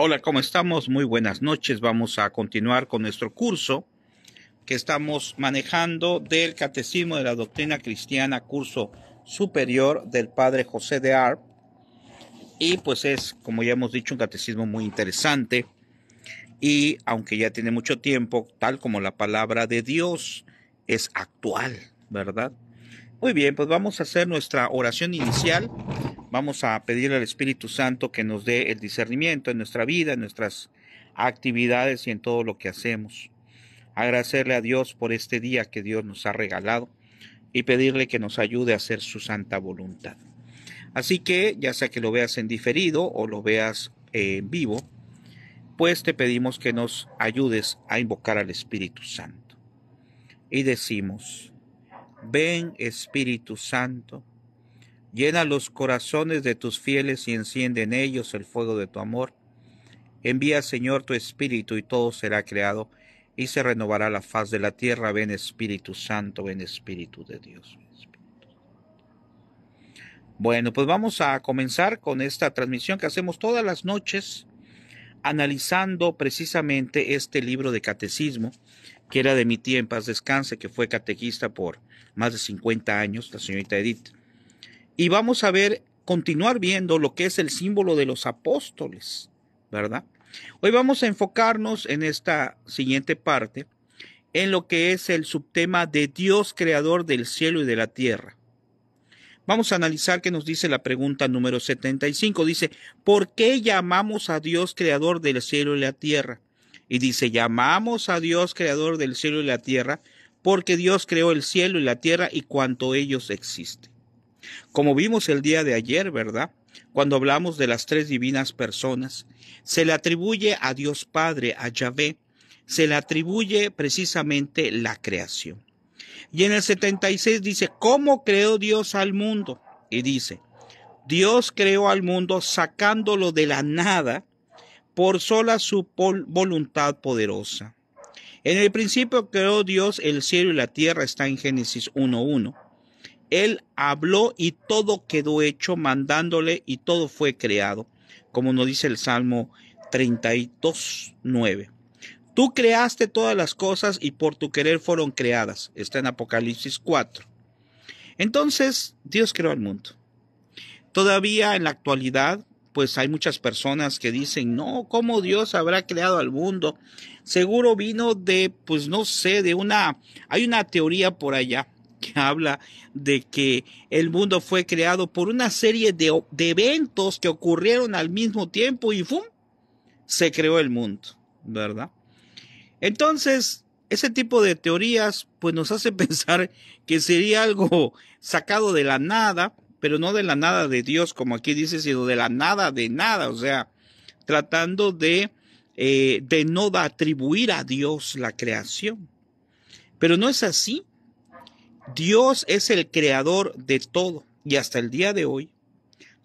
Hola, ¿cómo estamos? Muy buenas noches. Vamos a continuar con nuestro curso que estamos manejando del Catecismo de la Doctrina Cristiana, curso superior del Padre José de Arp. Y pues es, como ya hemos dicho, un catecismo muy interesante. Y aunque ya tiene mucho tiempo, tal como la palabra de Dios es actual, ¿verdad? Muy bien, pues vamos a hacer nuestra oración inicial Vamos a pedirle al Espíritu Santo que nos dé el discernimiento en nuestra vida, en nuestras actividades y en todo lo que hacemos. Agradecerle a Dios por este día que Dios nos ha regalado y pedirle que nos ayude a hacer su santa voluntad. Así que, ya sea que lo veas en diferido o lo veas eh, en vivo, pues te pedimos que nos ayudes a invocar al Espíritu Santo. Y decimos, ven Espíritu Santo, Llena los corazones de tus fieles y enciende en ellos el fuego de tu amor. Envía, Señor, tu Espíritu y todo será creado y se renovará la faz de la tierra. Ven Espíritu Santo, ven Espíritu de Dios. Bueno, pues vamos a comenzar con esta transmisión que hacemos todas las noches analizando precisamente este libro de catecismo que era de mi tía en paz descanse, que fue catequista por más de 50 años, la señorita Edith. Y vamos a ver, continuar viendo lo que es el símbolo de los apóstoles, ¿verdad? Hoy vamos a enfocarnos en esta siguiente parte, en lo que es el subtema de Dios creador del cielo y de la tierra. Vamos a analizar qué nos dice la pregunta número 75. Dice, ¿por qué llamamos a Dios creador del cielo y la tierra? Y dice, llamamos a Dios creador del cielo y la tierra porque Dios creó el cielo y la tierra y cuanto ellos existen. Como vimos el día de ayer, ¿verdad? Cuando hablamos de las tres divinas personas, se le atribuye a Dios Padre, a Yahvé, se le atribuye precisamente la creación. Y en el 76 dice, ¿cómo creó Dios al mundo? Y dice, Dios creó al mundo sacándolo de la nada por sola su voluntad poderosa. En el principio creó Dios el cielo y la tierra, está en Génesis 1.1. Él habló y todo quedó hecho mandándole y todo fue creado, como nos dice el Salmo 32, 9. Tú creaste todas las cosas y por tu querer fueron creadas. Está en Apocalipsis 4. Entonces, Dios creó al mundo. Todavía en la actualidad, pues hay muchas personas que dicen, no, ¿cómo Dios habrá creado al mundo? Seguro vino de, pues no sé, de una, hay una teoría por allá que habla de que el mundo fue creado por una serie de, eventos que ocurrieron al mismo tiempo y ¡fum! se creó el mundo, ¿verdad? Entonces, ese tipo de teorías pues nos hace pensar que sería algo sacado de la nada, pero no de la nada de Dios, como aquí dice, sino de la nada de nada, o sea, tratando de, eh, de no atribuir a Dios la creación. Pero no es así, Dios es el creador de todo y hasta el día de hoy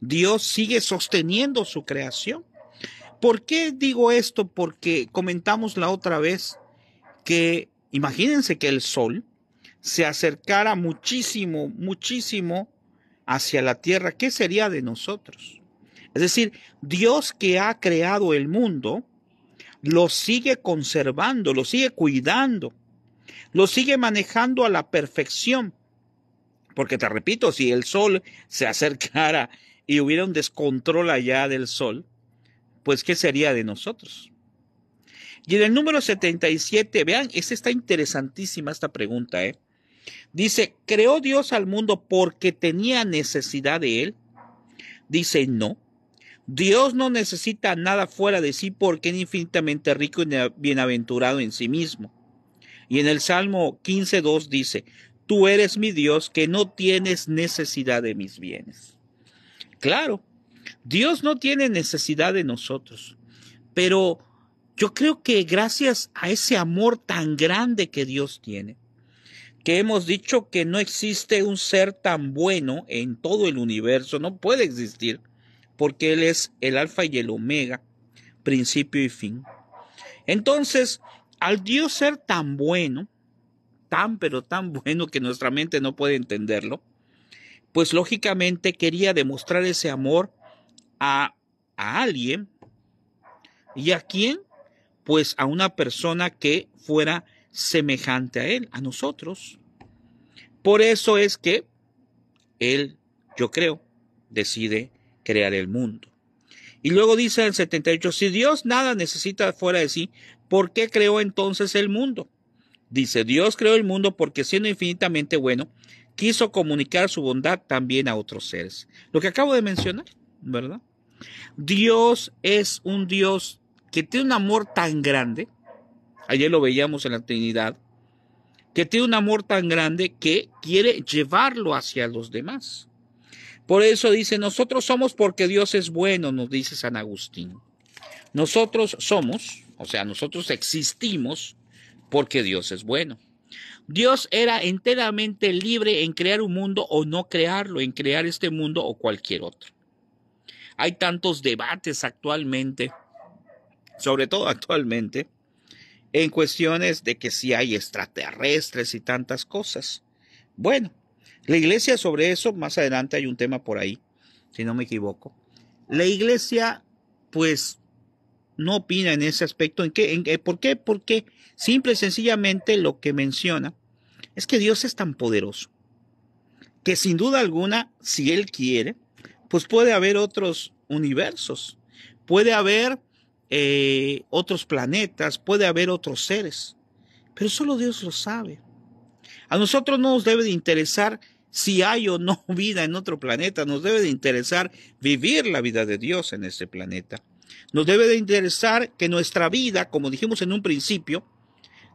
Dios sigue sosteniendo su creación. ¿Por qué digo esto? Porque comentamos la otra vez que imagínense que el sol se acercara muchísimo, muchísimo hacia la tierra. ¿Qué sería de nosotros? Es decir, Dios que ha creado el mundo, lo sigue conservando, lo sigue cuidando lo sigue manejando a la perfección. Porque te repito, si el sol se acercara y hubiera un descontrol allá del sol, pues ¿qué sería de nosotros? Y en el número 77, vean, esta está interesantísima esta pregunta, ¿eh? Dice, ¿creó Dios al mundo porque tenía necesidad de él? Dice, no. Dios no necesita nada fuera de sí porque es infinitamente rico y bienaventurado en sí mismo. Y en el Salmo 15.2 dice, tú eres mi Dios que no tienes necesidad de mis bienes. Claro, Dios no tiene necesidad de nosotros, pero yo creo que gracias a ese amor tan grande que Dios tiene, que hemos dicho que no existe un ser tan bueno en todo el universo, no puede existir, porque Él es el alfa y el omega, principio y fin. Entonces, al Dios ser tan bueno, tan pero tan bueno que nuestra mente no puede entenderlo, pues lógicamente quería demostrar ese amor a, a alguien. ¿Y a quién? Pues a una persona que fuera semejante a Él, a nosotros. Por eso es que Él, yo creo, decide crear el mundo. Y luego dice el 78, si Dios nada necesita fuera de sí, ¿por qué creó entonces el mundo? Dice, Dios creó el mundo porque siendo infinitamente bueno, quiso comunicar su bondad también a otros seres. Lo que acabo de mencionar, ¿verdad? Dios es un Dios que tiene un amor tan grande, ayer lo veíamos en la Trinidad, que tiene un amor tan grande que quiere llevarlo hacia los demás. Por eso dice, nosotros somos porque Dios es bueno, nos dice San Agustín. Nosotros somos, o sea, nosotros existimos porque Dios es bueno. Dios era enteramente libre en crear un mundo o no crearlo, en crear este mundo o cualquier otro. Hay tantos debates actualmente, sobre todo actualmente, en cuestiones de que si hay extraterrestres y tantas cosas. Bueno, la iglesia sobre eso, más adelante hay un tema por ahí, si no me equivoco. La iglesia, pues, no opina en ese aspecto. ¿En qué? ¿En ¿Por qué? Porque simple y sencillamente lo que menciona es que Dios es tan poderoso que sin duda alguna, si Él quiere, pues puede haber otros universos, puede haber eh, otros planetas, puede haber otros seres, pero solo Dios lo sabe. A nosotros no nos debe de interesar si hay o no vida en otro planeta, nos debe de interesar vivir la vida de Dios en este planeta. Nos debe de interesar que nuestra vida, como dijimos en un principio,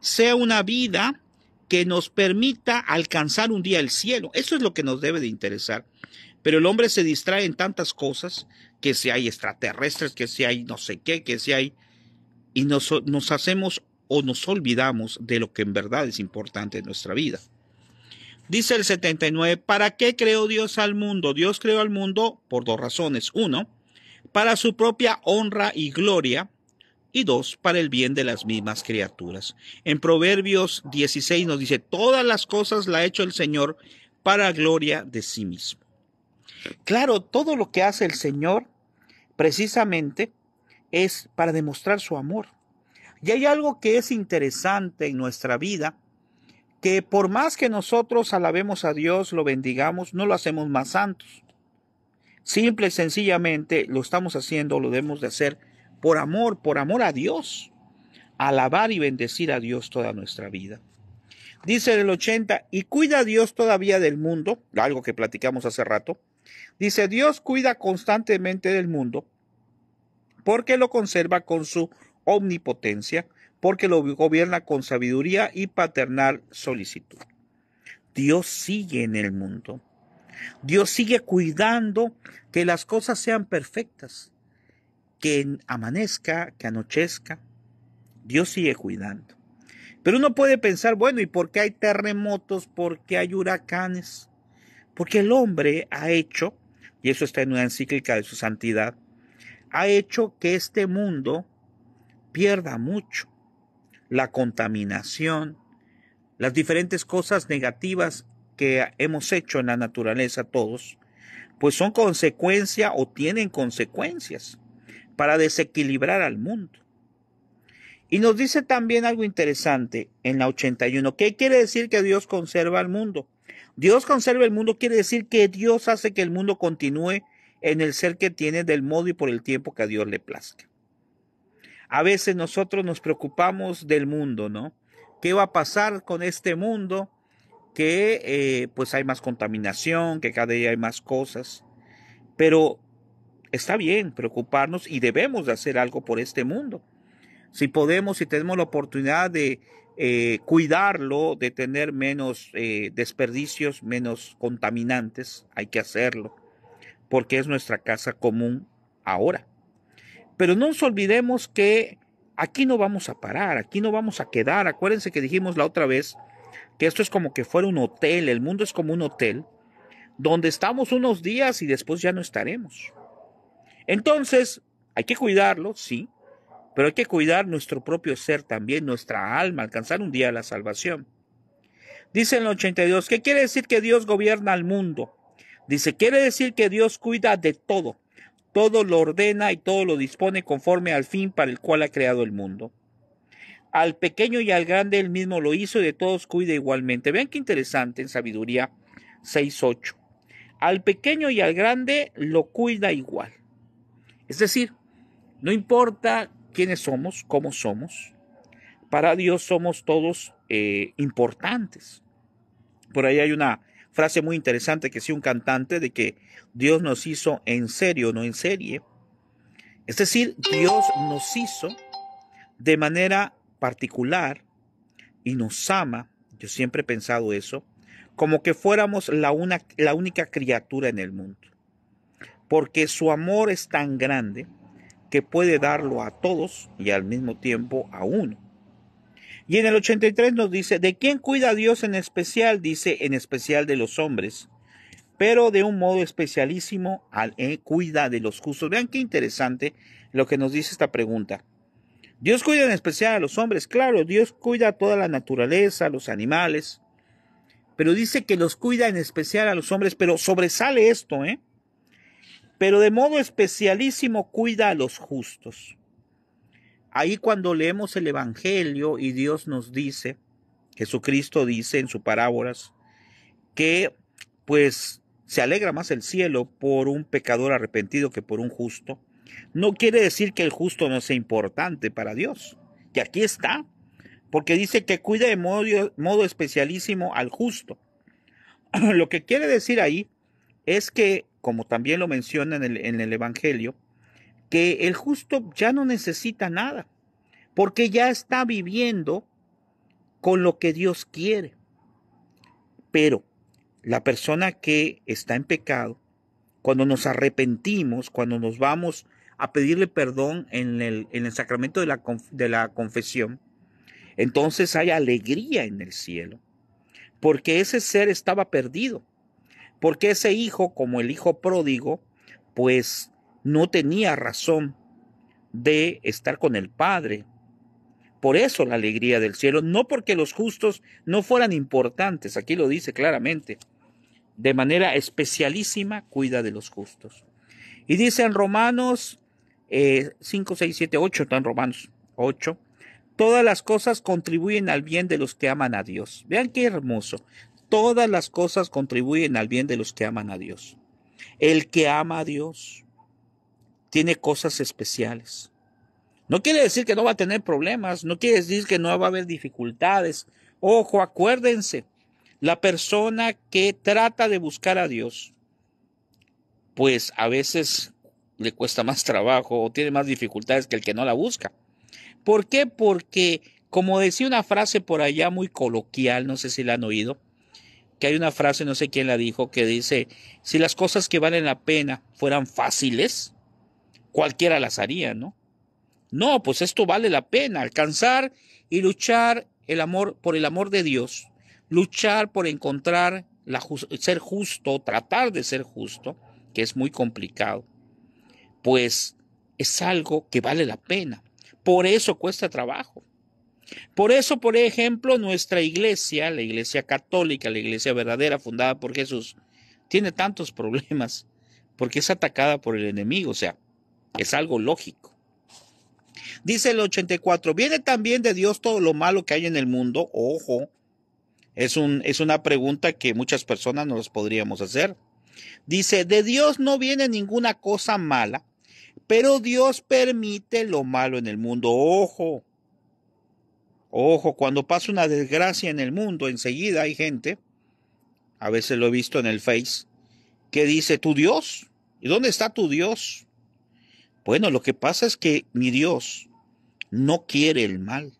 sea una vida que nos permita alcanzar un día el cielo. Eso es lo que nos debe de interesar. Pero el hombre se distrae en tantas cosas, que si hay extraterrestres, que si hay no sé qué, que si hay... Y nos, nos hacemos o nos olvidamos de lo que en verdad es importante en nuestra vida. Dice el 79, ¿para qué creó Dios al mundo? Dios creó al mundo por dos razones. Uno, para su propia honra y gloria. Y dos, para el bien de las mismas criaturas. En Proverbios 16 nos dice, todas las cosas la ha hecho el Señor para gloria de sí mismo. Claro, todo lo que hace el Señor precisamente es para demostrar su amor. Y hay algo que es interesante en nuestra vida que por más que nosotros alabemos a Dios, lo bendigamos, no lo hacemos más santos. Simple y sencillamente lo estamos haciendo, lo debemos de hacer por amor, por amor a Dios. Alabar y bendecir a Dios toda nuestra vida. Dice el 80, y cuida a Dios todavía del mundo, algo que platicamos hace rato. Dice, Dios cuida constantemente del mundo porque lo conserva con su omnipotencia, porque lo gobierna con sabiduría y paternal solicitud. Dios sigue en el mundo. Dios sigue cuidando que las cosas sean perfectas, que amanezca, que anochezca. Dios sigue cuidando. Pero uno puede pensar, bueno, ¿y por qué hay terremotos? ¿Por qué hay huracanes? Porque el hombre ha hecho, y eso está en una encíclica de su santidad, ha hecho que este mundo pierda mucho la contaminación, las diferentes cosas negativas que hemos hecho en la naturaleza todos, pues son consecuencia o tienen consecuencias para desequilibrar al mundo. Y nos dice también algo interesante en la 81. ¿Qué quiere decir que Dios conserva al mundo? Dios conserva el mundo quiere decir que Dios hace que el mundo continúe en el ser que tiene del modo y por el tiempo que a Dios le plazca. A veces nosotros nos preocupamos del mundo, ¿no? ¿Qué va a pasar con este mundo? Que eh, pues hay más contaminación, que cada día hay más cosas. Pero está bien preocuparnos y debemos de hacer algo por este mundo. Si podemos, si tenemos la oportunidad de eh, cuidarlo, de tener menos eh, desperdicios, menos contaminantes, hay que hacerlo, porque es nuestra casa común ahora. Pero no nos olvidemos que aquí no vamos a parar, aquí no vamos a quedar. Acuérdense que dijimos la otra vez que esto es como que fuera un hotel, el mundo es como un hotel, donde estamos unos días y después ya no estaremos. Entonces, hay que cuidarlo, sí, pero hay que cuidar nuestro propio ser también, nuestra alma, alcanzar un día la salvación. Dice en el 82, ¿qué quiere decir que Dios gobierna al mundo? Dice, quiere decir que Dios cuida de todo todo lo ordena y todo lo dispone conforme al fin para el cual ha creado el mundo. Al pequeño y al grande él mismo lo hizo y de todos cuida igualmente. Vean qué interesante en Sabiduría 6.8. Al pequeño y al grande lo cuida igual. Es decir, no importa quiénes somos, cómo somos, para Dios somos todos eh, importantes. Por ahí hay una frase muy interesante que sí un cantante de que Dios nos hizo en serio, no en serie. Es decir, Dios nos hizo de manera particular y nos ama. Yo siempre he pensado eso, como que fuéramos la, una, la única criatura en el mundo. Porque su amor es tan grande que puede darlo a todos y al mismo tiempo a uno. Y en el 83 nos dice, ¿de quién cuida Dios en especial? Dice, en especial de los hombres, pero de un modo especialísimo al, eh, cuida de los justos. Vean qué interesante lo que nos dice esta pregunta. Dios cuida en especial a los hombres, claro, Dios cuida a toda la naturaleza, a los animales, pero dice que los cuida en especial a los hombres, pero sobresale esto, ¿eh? Pero de modo especialísimo cuida a los justos. Ahí cuando leemos el Evangelio y Dios nos dice, Jesucristo dice en sus parábolas, que pues se alegra más el cielo por un pecador arrepentido que por un justo. No quiere decir que el justo no sea importante para Dios, que aquí está, porque dice que cuida de modo, modo especialísimo al justo. Lo que quiere decir ahí es que, como también lo menciona en el Evangelio, que el justo ya no necesita nada, porque ya está viviendo con lo que Dios quiere. Pero la persona que está en pecado, cuando nos arrepentimos, cuando nos vamos a pedirle perdón en el, sacramento de de la confesión, entonces hay alegría en el cielo, porque ese ser estaba perdido, porque ese hijo, como el hijo pródigo, pues no tenía razón de estar con el Padre. Por eso la alegría del cielo, no porque los justos no fueran importantes, aquí lo dice claramente, de manera especialísima cuida de los justos. Y dice en Romanos 5, 6, 7, 8, en Romanos 8, todas las cosas contribuyen al bien de los que aman a Dios. Vean qué hermoso, todas las cosas contribuyen al bien de los que aman a Dios. El que ama a Dios, tiene cosas especiales. No quiere decir que no va a tener problemas, no quiere decir que no va a haber dificultades. Ojo, acuérdense, la persona que trata de buscar a Dios, pues a veces le cuesta más trabajo o tiene más dificultades que el que no la busca. ¿Por qué? Porque, como decía una frase por allá muy coloquial, no sé si la han oído, que hay una frase, no sé quién la dijo, que dice, si las cosas que valen la pena fueran fáciles, cualquiera las haría, ¿no? No, pues esto vale la pena, alcanzar y luchar el amor por el amor de Dios, luchar por encontrar la, ser justo, tratar de ser justo, que es muy complicado. Pues es algo que vale la pena. Por eso cuesta trabajo. Por eso, por ejemplo, nuestra iglesia, la iglesia católica, la iglesia verdadera fundada por Jesús, tiene tantos problemas, porque es atacada por el enemigo. O sea, es algo lógico. Dice el 84, ¿viene también de Dios todo lo malo que hay en el mundo? Ojo, es, un, es una pregunta que muchas personas nos podríamos hacer. Dice, de Dios no viene ninguna cosa mala, pero Dios permite lo malo en el mundo. Ojo, ojo, cuando pasa una desgracia en el mundo, enseguida hay gente, a veces lo he visto en el Face, que dice, ¿tu Dios? ¿Y dónde está tu Dios? Bueno, lo que pasa es que mi Dios no quiere el mal,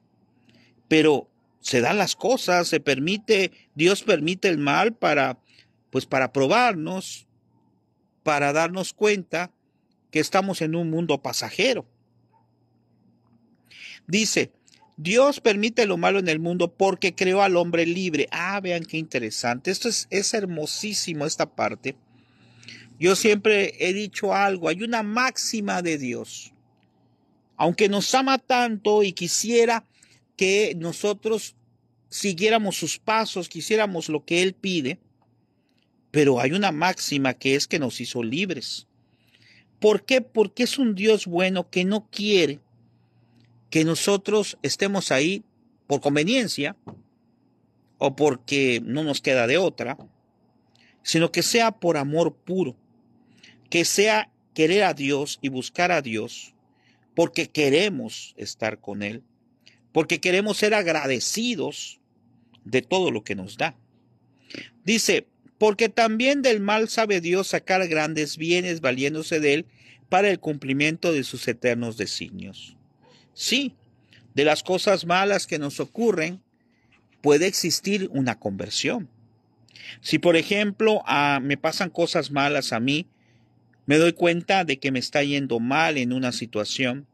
pero se dan las cosas, se permite, Dios permite el mal para, pues para probarnos, para darnos cuenta que estamos en un mundo pasajero. Dice, Dios permite lo malo en el mundo porque creó al hombre libre. Ah, vean qué interesante. Esto es, es hermosísimo esta parte yo siempre he dicho algo, hay una máxima de Dios. Aunque nos ama tanto y quisiera que nosotros siguiéramos sus pasos, quisiéramos lo que Él pide, pero hay una máxima que es que nos hizo libres. ¿Por qué? Porque es un Dios bueno que no quiere que nosotros estemos ahí por conveniencia o porque no nos queda de otra, sino que sea por amor puro que sea querer a Dios y buscar a Dios porque queremos estar con Él, porque queremos ser agradecidos de todo lo que nos da. Dice, porque también del mal sabe Dios sacar grandes bienes valiéndose de Él para el cumplimiento de sus eternos designios. Sí, de las cosas malas que nos ocurren puede existir una conversión. Si por ejemplo ah, me pasan cosas malas a mí, me doy cuenta de que me está yendo mal en una situación,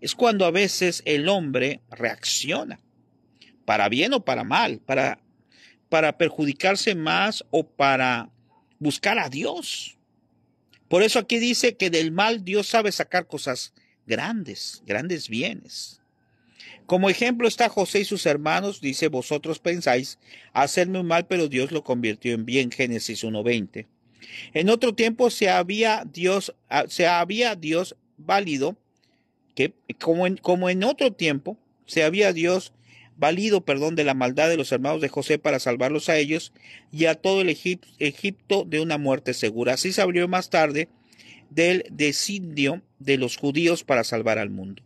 es cuando a veces el hombre reacciona, para bien o para mal, para, para perjudicarse más o para buscar a Dios. Por eso aquí dice que del mal Dios sabe sacar cosas grandes, grandes bienes. Como ejemplo está José y sus hermanos, dice, vosotros pensáis hacerme un mal, pero Dios lo convirtió en bien, Génesis 1.20. En otro tiempo se había Dios, ah, se había Dios válido, que como en, como en otro tiempo se había Dios válido perdón, de la maldad de los hermanos de José para salvarlos a ellos y a todo el Egipto de una muerte segura. Así se abrió más tarde del designio de los judíos para salvar al mundo.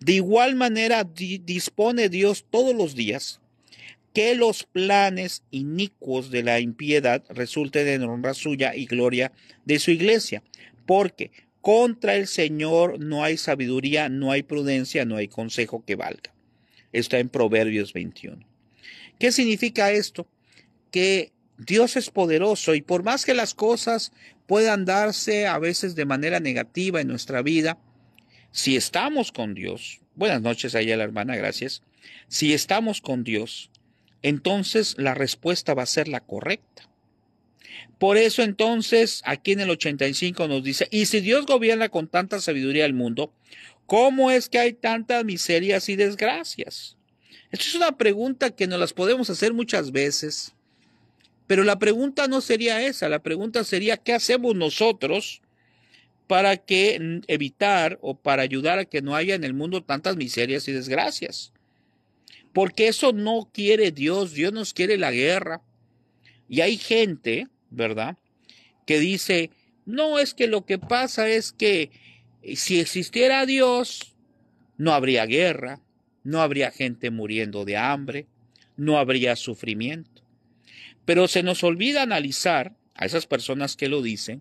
De igual manera dispone Dios todos los días que los planes inicuos de la impiedad resulten en honra suya y gloria de su iglesia, porque contra el Señor no hay sabiduría, no hay prudencia, no hay consejo que valga. Está en Proverbios 21. ¿Qué significa esto? Que Dios es poderoso y por más que las cosas puedan darse a veces de manera negativa en nuestra vida, si estamos con Dios, buenas noches allá la hermana, gracias, si estamos con Dios, entonces la respuesta va a ser la correcta. Por eso entonces aquí en el 85 nos dice, y si Dios gobierna con tanta sabiduría el mundo, ¿cómo es que hay tantas miserias y desgracias? Esto es una pregunta que nos las podemos hacer muchas veces, pero la pregunta no sería esa, la pregunta sería ¿qué hacemos nosotros para que evitar o para ayudar a que no haya en el mundo tantas miserias y desgracias? Porque eso no quiere Dios, Dios nos quiere la guerra. Y hay gente, ¿verdad? Que dice, no es que lo que pasa es que eh, si existiera Dios, no habría guerra, no habría gente muriendo de hambre, no habría sufrimiento. Pero se nos olvida analizar a esas personas que lo dicen,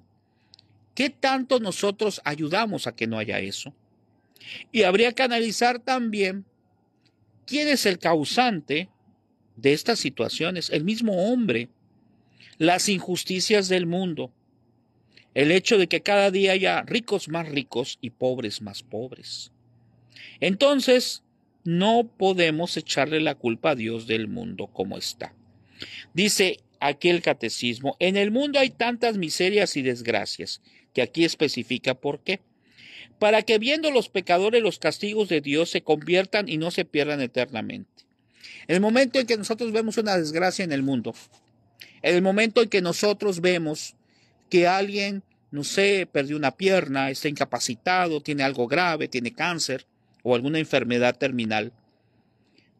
qué tanto nosotros ayudamos a que no haya eso. Y habría que analizar también ¿Quién es el causante de estas situaciones? El mismo hombre. Las injusticias del mundo. El hecho de que cada día haya ricos más ricos y pobres más pobres. Entonces, no podemos echarle la culpa a Dios del mundo como está. Dice aquí el catecismo, en el mundo hay tantas miserias y desgracias, que aquí especifica por qué para que viendo los pecadores los castigos de Dios se conviertan y no se pierdan eternamente. El momento en que nosotros vemos una desgracia en el mundo, el momento en que nosotros vemos que alguien, no sé, perdió una pierna, está incapacitado, tiene algo grave, tiene cáncer o alguna enfermedad terminal,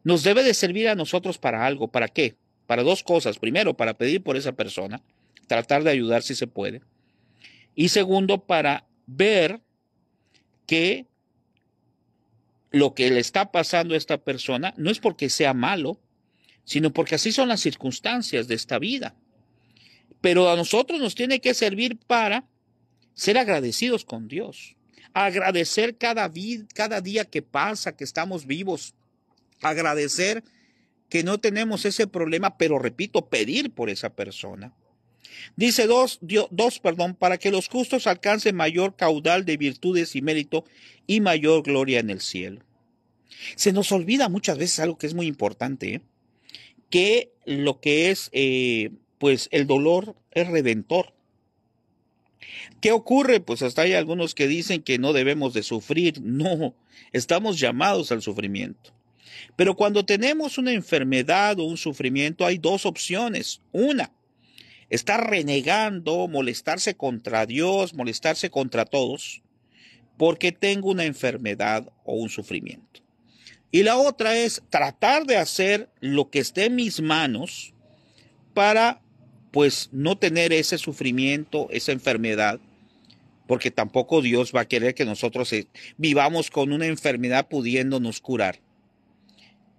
nos debe de servir a nosotros para algo. ¿Para qué? Para dos cosas. Primero, para pedir por esa persona, tratar de ayudar si se puede. Y segundo, para ver que lo que le está pasando a esta persona no es porque sea malo, sino porque así son las circunstancias de esta vida. Pero a nosotros nos tiene que servir para ser agradecidos con Dios, agradecer cada, cada día que pasa, que estamos vivos, agradecer que no tenemos ese problema, pero repito, pedir por esa persona Dice dos, dos, perdón, para que los justos alcancen mayor caudal de virtudes y mérito y mayor gloria en el cielo. Se nos olvida muchas veces algo que es muy importante, ¿eh? que lo que es, eh, pues el dolor es redentor. ¿Qué ocurre? Pues hasta hay algunos que dicen que no debemos de sufrir. No, estamos llamados al sufrimiento. Pero cuando tenemos una enfermedad o un sufrimiento hay dos opciones. Una, estar renegando, molestarse contra Dios, molestarse contra todos, porque tengo una enfermedad o un sufrimiento. Y la otra es tratar de hacer lo que esté en mis manos para pues no tener ese sufrimiento, esa enfermedad, porque tampoco Dios va a querer que nosotros eh, vivamos con una enfermedad pudiéndonos curar.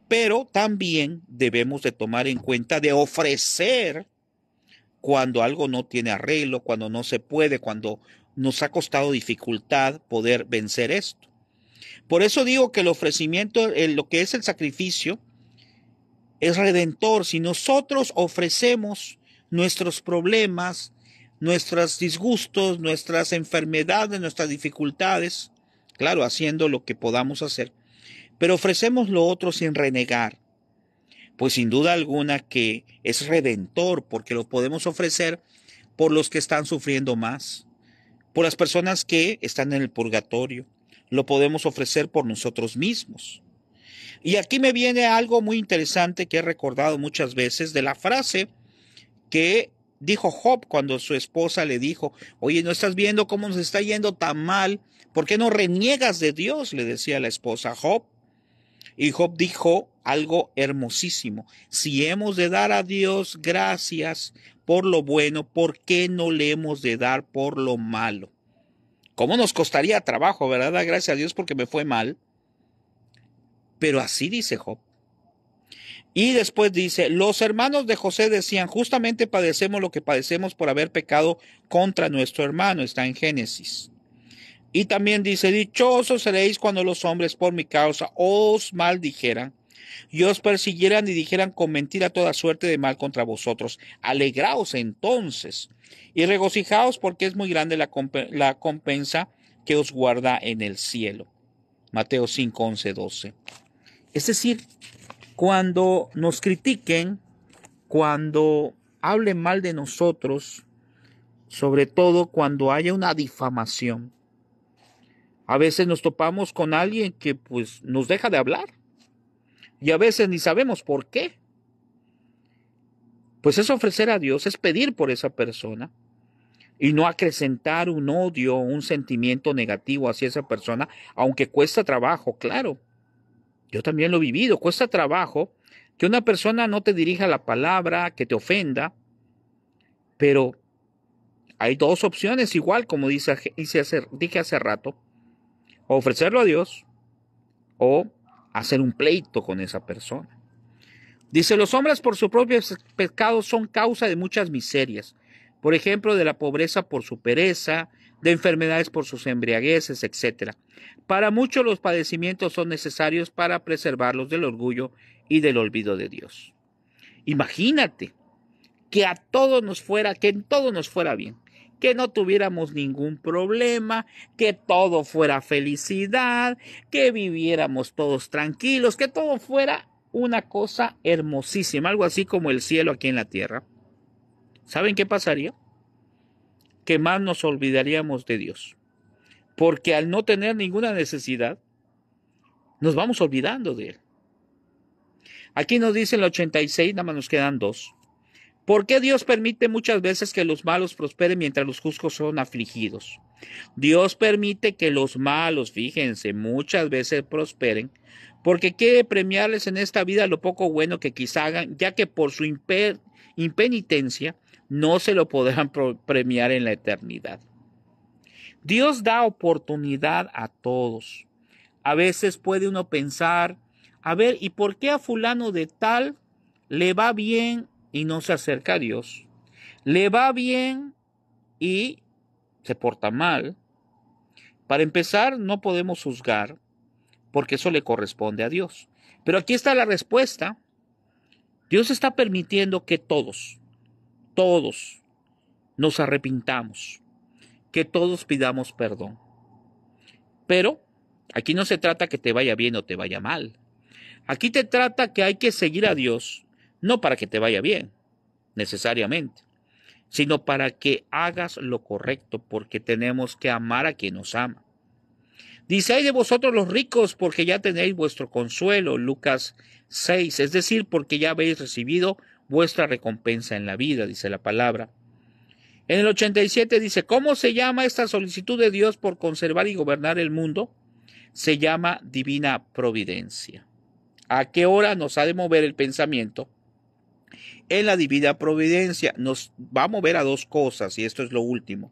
Pero también debemos de tomar en cuenta de ofrecer cuando algo no tiene arreglo, cuando no se puede, cuando nos ha costado dificultad poder vencer esto. Por eso digo que el ofrecimiento, lo que es el sacrificio, es redentor. Si nosotros ofrecemos nuestros problemas, nuestros disgustos, nuestras enfermedades, nuestras dificultades, claro, haciendo lo que podamos hacer, pero ofrecemos lo otro sin renegar, pues sin duda alguna que es redentor porque lo podemos ofrecer por los que están sufriendo más, por las personas que están en el purgatorio, lo podemos ofrecer por nosotros mismos. Y aquí me viene algo muy interesante que he recordado muchas veces de la frase que dijo Job cuando su esposa le dijo, oye, ¿no estás viendo cómo nos está yendo tan mal? ¿Por qué no reniegas de Dios? le decía la esposa Job. Y Job dijo, algo hermosísimo. Si hemos de dar a Dios gracias por lo bueno, ¿por qué no le hemos de dar por lo malo? ¿Cómo nos costaría trabajo, verdad? Dar gracias a Dios porque me fue mal. Pero así dice Job. Y después dice, los hermanos de José decían, justamente padecemos lo que padecemos por haber pecado contra nuestro hermano. Está en Génesis. Y también dice, dichosos seréis cuando los hombres por mi causa os maldijeran y os persiguieran y dijeran con mentira toda suerte de mal contra vosotros. Alegraos entonces y regocijaos porque es muy grande la, compensa que os guarda en el cielo. Mateo 5, 11, 12. Es decir, cuando nos critiquen, cuando hablen mal de nosotros, sobre todo cuando haya una difamación. A veces nos topamos con alguien que pues nos deja de hablar y a veces ni sabemos por qué. Pues es ofrecer a Dios, es pedir por esa persona y no acrecentar un odio, un sentimiento negativo hacia esa persona, aunque cuesta trabajo, claro. Yo también lo he vivido, cuesta trabajo que una persona no te dirija la palabra, que te ofenda, pero hay dos opciones igual, como dice, dije hace rato, ofrecerlo a Dios o hacer un pleito con esa persona. Dice, los hombres por su propio pecado son causa de muchas miserias, por ejemplo, de la pobreza por su pereza, de enfermedades por sus embriagueces, etc. Para muchos los padecimientos son necesarios para preservarlos del orgullo y del olvido de Dios. Imagínate que a todos nos fuera, que en todo nos fuera bien que no tuviéramos ningún problema, que todo fuera felicidad, que viviéramos todos tranquilos, que todo fuera una cosa hermosísima, algo así como el cielo aquí en la tierra. ¿Saben qué pasaría? Que más nos olvidaríamos de Dios, porque al no tener ninguna necesidad, nos vamos olvidando de Él. Aquí nos dice el 86, nada más nos quedan dos. ¿Por qué Dios permite muchas veces que los malos prosperen mientras los justos son afligidos? Dios permite que los malos, fíjense, muchas veces prosperen, porque quiere premiarles en esta vida lo poco bueno que quizá hagan, ya que por su impenitencia no se lo podrán premiar en la eternidad. Dios da oportunidad a todos. A veces puede uno pensar, a ver, ¿y por qué a fulano de tal le va bien y no se acerca a Dios. Le va bien y se porta mal. Para empezar, no podemos juzgar porque eso le corresponde a Dios. Pero aquí está la respuesta. Dios está permitiendo que todos, todos nos arrepintamos, que todos pidamos perdón. Pero aquí no se trata que te vaya bien o te vaya mal. Aquí te trata que hay que seguir a Dios no para que te vaya bien, necesariamente, sino para que hagas lo correcto, porque tenemos que amar a quien nos ama. Dice, hay de vosotros los ricos, porque ya tenéis vuestro consuelo, Lucas 6, es decir, porque ya habéis recibido vuestra recompensa en la vida, dice la palabra. En el 87 dice, ¿cómo se llama esta solicitud de Dios por conservar y gobernar el mundo? Se llama divina providencia. ¿A qué hora nos ha de mover el pensamiento en la divina providencia nos va a mover a dos cosas, y esto es lo último.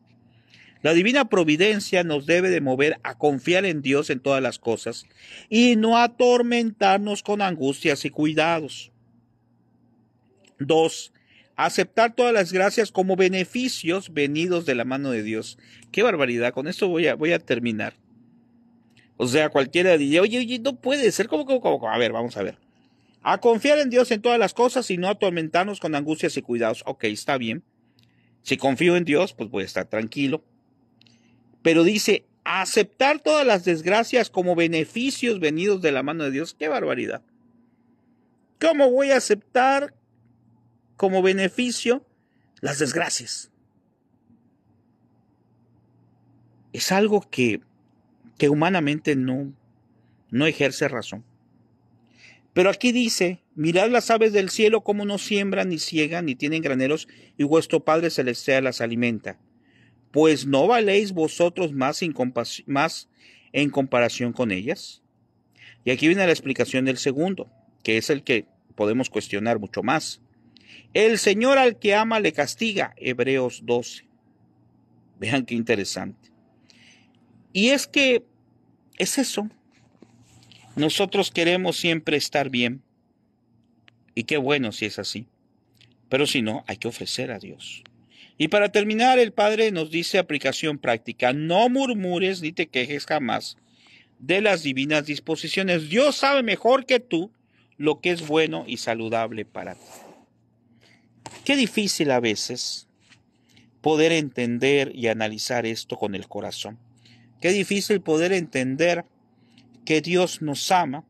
La divina providencia nos debe de mover a confiar en Dios en todas las cosas y no atormentarnos con angustias y cuidados. Dos, aceptar todas las gracias como beneficios venidos de la mano de Dios. Qué barbaridad, con esto voy a, voy a terminar. O sea, cualquiera diría, oye, oye, no puede ser, como, como, a ver, vamos a ver. A confiar en Dios en todas las cosas y no atormentarnos con angustias y cuidados. Ok, está bien. Si confío en Dios, pues voy a estar tranquilo. Pero dice, aceptar todas las desgracias como beneficios venidos de la mano de Dios. ¡Qué barbaridad! ¿Cómo voy a aceptar como beneficio las desgracias? Es algo que, que humanamente no, no ejerce razón. Pero aquí dice, mirad las aves del cielo como no siembran, ni ciegan, ni tienen graneros, y vuestro Padre Celestial las alimenta. Pues no valéis vosotros más, más en comparación con ellas. Y aquí viene la explicación del segundo, que es el que podemos cuestionar mucho más. El Señor al que ama le castiga, Hebreos 12. Vean qué interesante. Y es que es eso, nosotros queremos siempre estar bien. Y qué bueno si es así. Pero si no, hay que ofrecer a Dios. Y para terminar, el Padre nos dice aplicación práctica, no murmures ni te quejes jamás de las divinas disposiciones. Dios sabe mejor que tú lo que es bueno y saludable para ti. Qué difícil a veces poder entender y analizar esto con el corazón. Qué difícil poder entender que Dios nos ama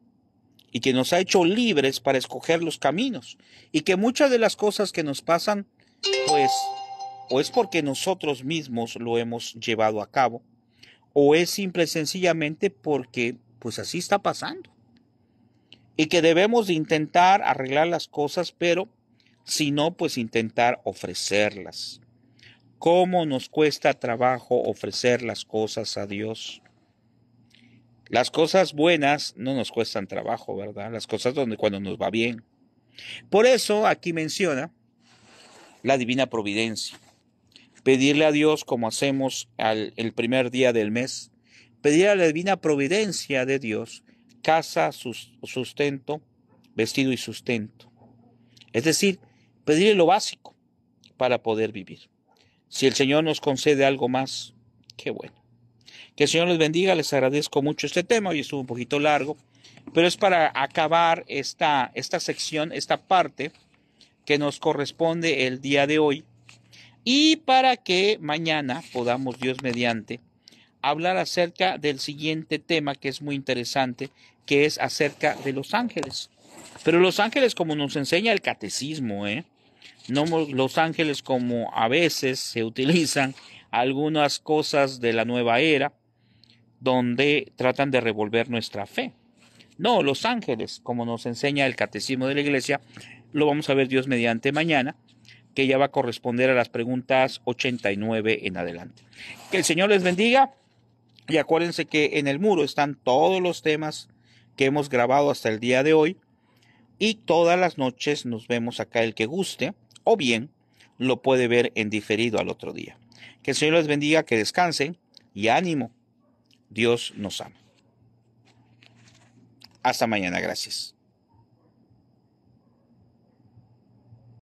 y que nos ha hecho libres para escoger los caminos y que muchas de las cosas que nos pasan, pues, o es porque nosotros mismos lo hemos llevado a cabo, o es simple sencillamente porque, pues, así está pasando. Y que debemos intentar arreglar las cosas, pero si no, pues intentar ofrecerlas. ¿Cómo nos cuesta trabajo ofrecer las cosas a Dios? Las cosas buenas no nos cuestan trabajo, ¿verdad? Las cosas donde cuando nos va bien. Por eso aquí menciona la divina providencia. Pedirle a Dios como hacemos al, el primer día del mes, pedir a la divina providencia de Dios casa, sustento, vestido y sustento. Es decir, pedirle lo básico para poder vivir. Si el Señor nos concede algo más, qué bueno. Que el Señor les bendiga, les agradezco mucho este tema, hoy estuvo un poquito largo, pero es para acabar esta, esta sección, esta parte que nos corresponde el día de hoy, y para que mañana podamos, Dios mediante, hablar acerca del siguiente tema que es muy interesante, que es acerca de los ángeles. Pero los ángeles como nos enseña el catecismo, ¿eh? No los ángeles como a veces se utilizan algunas cosas de la nueva era, donde tratan de revolver nuestra fe. No, los ángeles, como nos enseña el catecismo de la iglesia, lo vamos a ver Dios mediante mañana, que ya va a corresponder a las preguntas 89 en adelante. Que el Señor les bendiga y acuérdense que en el muro están todos los temas que hemos grabado hasta el día de hoy y todas las noches nos vemos acá el que guste o bien lo puede ver en diferido al otro día. Que el Señor les bendiga, que descansen y ánimo. Dios nos ama. Hasta mañana, gracias.